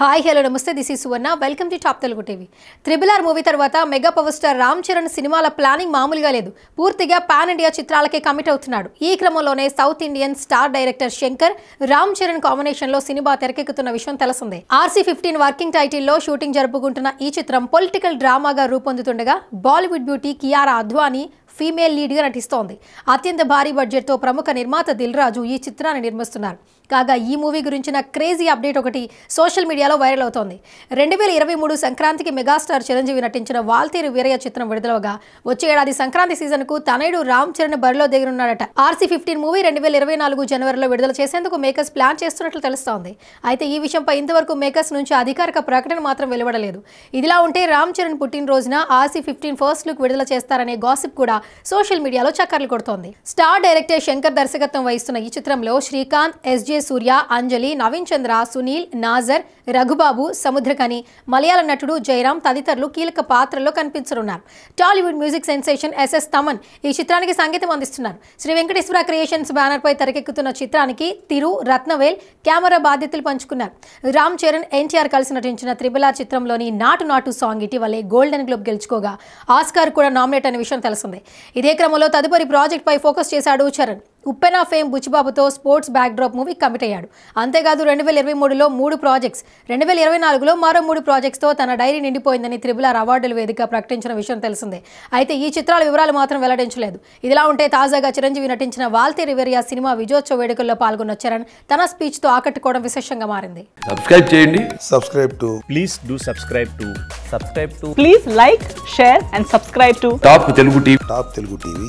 hi hello namaste this is Suvarna welcome to Top Telugu TV triple R movie తర్వాత mega power star Ram Charan సినిమాల planning మామూలుగా లేదు పూర్తిగా పాన్ ఇండియా చిత్రాలకే కమిట్ అవుతున్నాడు ఈ క్రమంలోనే South Indian star director Shankar Ram Charan కాంబినేషన్లో సినిమా తెరకెక్కుతున్న విషయం తెలిసిందే ఆర్సీ ఫిఫ్టీన్ వర్కింగ్ టైటిల్లో షూటింగ్ జరుపుకుంటున్న ఈ చిత్రం పొలిటికల్ డ్రామాగా రూపొందుతుండగా బాలీవుడ్ బ్యూటీ కియారా అద్వానీ ఫీమేల్ లీడ్గా నటిస్తోంది అత్యంత భారీ బడ్జెట్తో ప్రముఖ నిర్మాత రాజు ఈ చిత్రాన్ని నిర్మిస్తున్నారు కాగా ఈ మూవీ గురించిన క్రేజీ అప్డేట్ ఒకటి సోషల్ మీడియాలో వైరల్ అవుతోంది రెండు వేల ఇరవై మూడు సంక్రాంతికి మెగాస్టార్ చిరంజీవి నటించిన వాల్తేరు వీరయ్య చిత్రం విడుదలగా వచ్చే ఏడాది సంక్రాంతి సీజన్కు తనయుడు రామ్ చరణ్ బరిలో దిగనున్నాడట ఆర్సీ ఫిఫ్టీన్ మూవీ రెండు వేల ఇరవై నాలుగు జనవరిలో విడుదల చేసేందుకు మేకర్స్ ప్లాన్ చేస్తున్నట్లు తెలుస్తోంది అయితే ఈ విషయంపై ఇంతవరకు మేకర్స్ నుంచి అధికారిక ప్రకటన మాత్రం వెలువడలేదు ఇదిలా ఉంటే రామ్ చరణ్ పుట్టినరోజున ఆర్సీ ఫిఫ్టీన్ ఫస్ట్ లుక్ విడుదల చేస్తారనే గాసిప్ కూడా సోషల్ మీడియాలో చక్కర్లు కొడుతోంది స్టార్ డైరెక్టర్ శంకర్ దర్శకత్వం వహిస్తున్న ఈ చిత్రంలో శ్రీకాంత్ ఎస్జే సూర్య అంజలి నవీన్ చంద్ర సునీల్ నాజర్ రఘుబాబు సముద్రకని మలయాళ నటుడు జయరాం తదితరులు కీలక పాత్రల్లో కనిపించనున్నారు Tollywood music sensation SS Thaman ఈ చిత్రానికి సంగీతం అందిస్తున్నారు శ్రీ వెంకటేశ్వర క్రియేషన్స్ బ్యానర్పై తెరకెక్కుతున్న చిత్రానికి తిరు రత్నవేల్ కెమెరా బాధ్యతలు పంచుకున్నారు రామ్ చరణ్ ఎన్టీఆర్ కలిసి నటించిన త్రిబుల్ చిత్రంలోని నాటు నాటు సాంగ్ ఇటీవలే గోల్డెన్ గ్లోబ్ గెలుచుకోగా ఆస్కార్ కూడా నామినేట్ అనే విషయం తెలిసిందే ఇదే క్రమంలో తదుపరి ప్రాజెక్టుపై ఫోకస్ చేశాడు చరణ్ ఉప్పెనా ఫేమ్ బుచ్చిబాబుతో స్పోర్ట్స్ బ్యాక్డ్రాప్ మూవీ కమిట్ అయ్యాడు అంతేకాదు రెండు వేల ఇరవై మూడులో మూడు ప్రాజెక్ట్స్ రెండు వేల ఇరవై నాలుగులో మరో మూడు ప్రాజెక్ట్స్తో తన డైరీ నిండిపోయిందని ఆర్ అవార్డుల వేదిక ప్రకటించిన విషయం తెలిసిందే అయితే ఈ చిత్రాల వివరాలు మాత్రం వెల్లడించలేదు ఇదిలా ఉంటే తాజాగా చిరంజీవి నటించిన వాల్తీ రివేరియా సినిమా విజయోత్సవ వేడుకల్లో పాల్గొన్న చరణ్ తన స్పీచ్ తో ఆకట్టుకోవడం విశేషంగా మారింది సబ్స్క్రైబ్ చేయండి subscribe to please do subscribe to subscribe to please like share and subscribe to Top Telugu TV Top Telugu TV